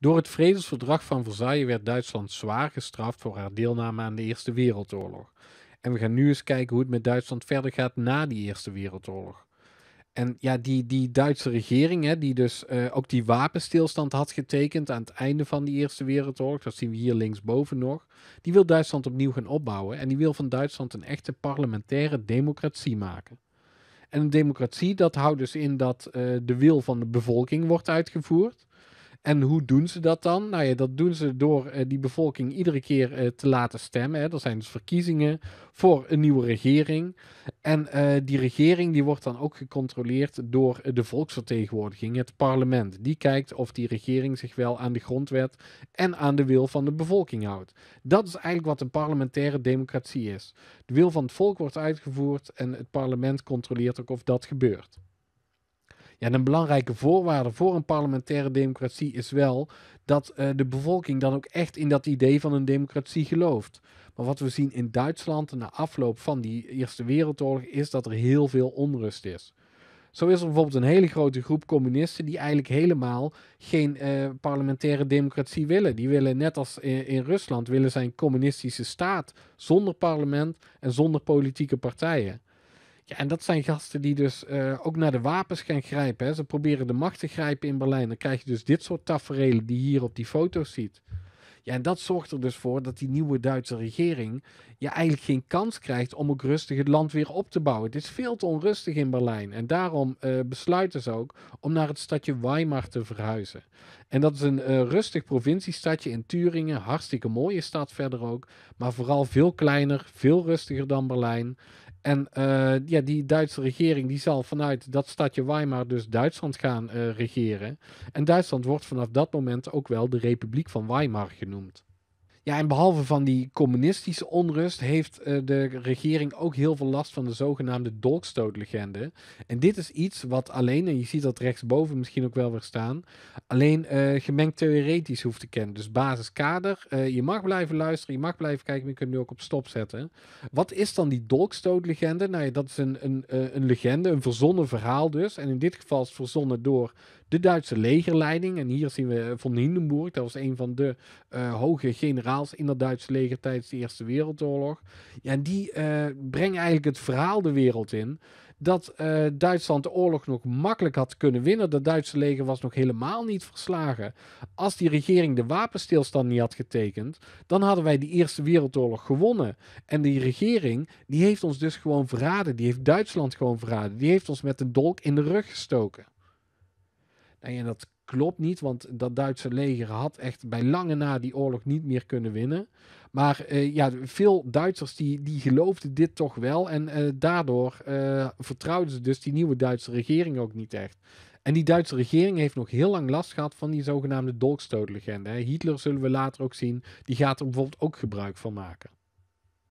Door het Vredesverdrag van Versailles werd Duitsland zwaar gestraft voor haar deelname aan de Eerste Wereldoorlog. En we gaan nu eens kijken hoe het met Duitsland verder gaat na die Eerste Wereldoorlog. En ja, die, die Duitse regering, hè, die dus eh, ook die wapenstilstand had getekend aan het einde van die Eerste Wereldoorlog, dat zien we hier linksboven nog, die wil Duitsland opnieuw gaan opbouwen en die wil van Duitsland een echte parlementaire democratie maken. En een democratie, dat houdt dus in dat eh, de wil van de bevolking wordt uitgevoerd. En hoe doen ze dat dan? Nou ja, dat doen ze door eh, die bevolking iedere keer eh, te laten stemmen. Hè. Er zijn dus verkiezingen voor een nieuwe regering. En eh, die regering die wordt dan ook gecontroleerd door de volksvertegenwoordiging, het parlement. Die kijkt of die regering zich wel aan de grondwet en aan de wil van de bevolking houdt. Dat is eigenlijk wat een parlementaire democratie is. De wil van het volk wordt uitgevoerd en het parlement controleert ook of dat gebeurt. Ja, een belangrijke voorwaarde voor een parlementaire democratie is wel dat eh, de bevolking dan ook echt in dat idee van een democratie gelooft. Maar wat we zien in Duitsland na afloop van die Eerste Wereldoorlog is dat er heel veel onrust is. Zo is er bijvoorbeeld een hele grote groep communisten die eigenlijk helemaal geen eh, parlementaire democratie willen. Die willen, net als in, in Rusland, willen zijn communistische staat zonder parlement en zonder politieke partijen en dat zijn gasten die dus eh, ook naar de wapens gaan grijpen. Hè. Ze proberen de macht te grijpen in Berlijn. Dan krijg je dus dit soort tafereelen die je hier op die foto's ziet. Ja, en dat zorgt er dus voor dat die nieuwe Duitse regering ja, eigenlijk geen kans krijgt om ook rustig het land weer op te bouwen. Het is veel te onrustig in Berlijn. En daarom uh, besluiten ze ook om naar het stadje Weimar te verhuizen. En dat is een eh, rustig provinciestadje in Turingen. Hartstikke mooie stad verder ook. Maar vooral veel kleiner, veel rustiger dan Berlijn. En eh, ja, die Duitse regering die zal vanuit dat stadje Weimar dus Duitsland gaan eh, regeren. En Duitsland wordt vanaf dat moment ook wel de Republiek van Weimar genoemd. Ja, en behalve van die communistische onrust heeft eh, de regering ook heel veel last van de zogenaamde dolkstootlegende. En dit is iets wat alleen, en je ziet dat rechtsboven misschien ook wel weer staan, alleen eh, gemengd theoretisch hoeft te kennen. Dus basiskader, eh, je mag blijven luisteren, je mag blijven kijken, maar je kunt nu ook op stop zetten. Wat is dan die dolkstootlegende? Nou ja, dat is een, een, een legende, een verzonnen verhaal dus. En in dit geval is verzonnen door de Duitse legerleiding. En hier zien we Von Hindenburg, dat was een van de hoge generaal generaals in dat Duitse leger tijdens de Eerste Wereldoorlog. Ja, en die uh, eh, brengen eigenlijk het verhaal de wereld in. Dat eh, Duitsland de oorlog nog makkelijk had kunnen winnen. Dat Duitse leger was nog helemaal niet verslagen. Als die regering de wapenstilstand niet had getekend, dan hadden wij die Eerste Wereldoorlog gewonnen. En die regering, die heeft ons dus gewoon verraden. Die heeft Duitsland gewoon verraden. Die heeft ons met een dolk in de rug gestoken. Nou ja, dat klopt niet, want dat Duitse leger had echt bij lange na die oorlog niet meer kunnen winnen. Maar eh, ja, veel Duitsers die, die geloofden dit toch wel en eh, daardoor eh, vertrouwden ze dus die nieuwe Duitse regering ook niet echt. En die Duitse regering heeft nog heel lang last gehad van die zogenaamde dolkstootlegende. Hitler zullen we later ook zien, die gaat er bijvoorbeeld ook gebruik van maken.